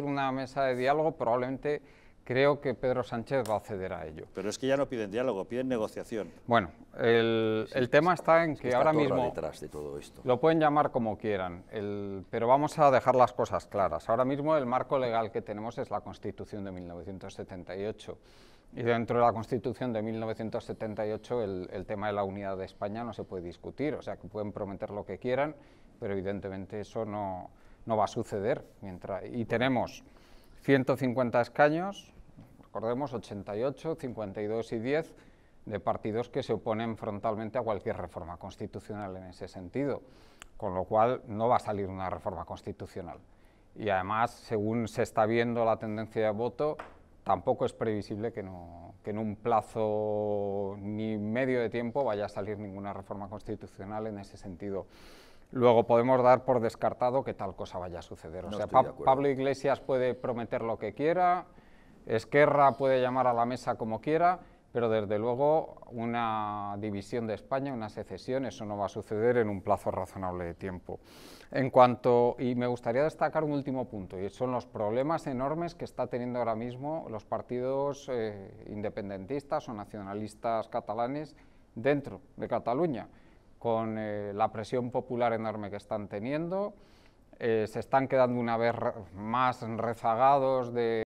una mesa de diálogo, probablemente creo que Pedro Sánchez va a acceder a ello. Pero es que ya no piden diálogo, piden negociación. Bueno, el, tema está, en que ahora mismo detrás de todo esto. lo pueden llamar como quieran, el, pero vamos a dejar las cosas claras. Ahora mismo el marco legal que tenemos es la Constitución de 1978. Y dentro de la Constitución de 1978 el, el tema de la unidad de España no se puede discutir, o sea que pueden prometer lo que quieran, pero evidentemente eso no, no va a suceder. Mientras, y tenemos 150 escaños, recordemos 88, 52 y 10 de partidos que se oponen frontalmente a cualquier reforma constitucional en ese sentido, con lo cual no va a salir una reforma constitucional. Y además, según se está viendo la tendencia de voto, tampoco es previsible que, no, que en un plazo ni medio de tiempo vaya a salir ninguna reforma constitucional en ese sentido. Luego podemos dar por descartado que tal cosa vaya a suceder. O sea, Pablo Iglesias puede prometer lo que quiera, Esquerra puede llamar a la mesa como quiera, pero desde luego una división de España, una secesión, eso no va a suceder en un plazo razonable de tiempo. En cuanto, y me gustaría destacar un último punto, y son los problemas enormes que está teniendo ahora mismo los partidos eh, independentistas o nacionalistas catalanes dentro de Cataluña con eh, la presión popular enorme que están teniendo. Eh, se están quedando una vez más rezagados de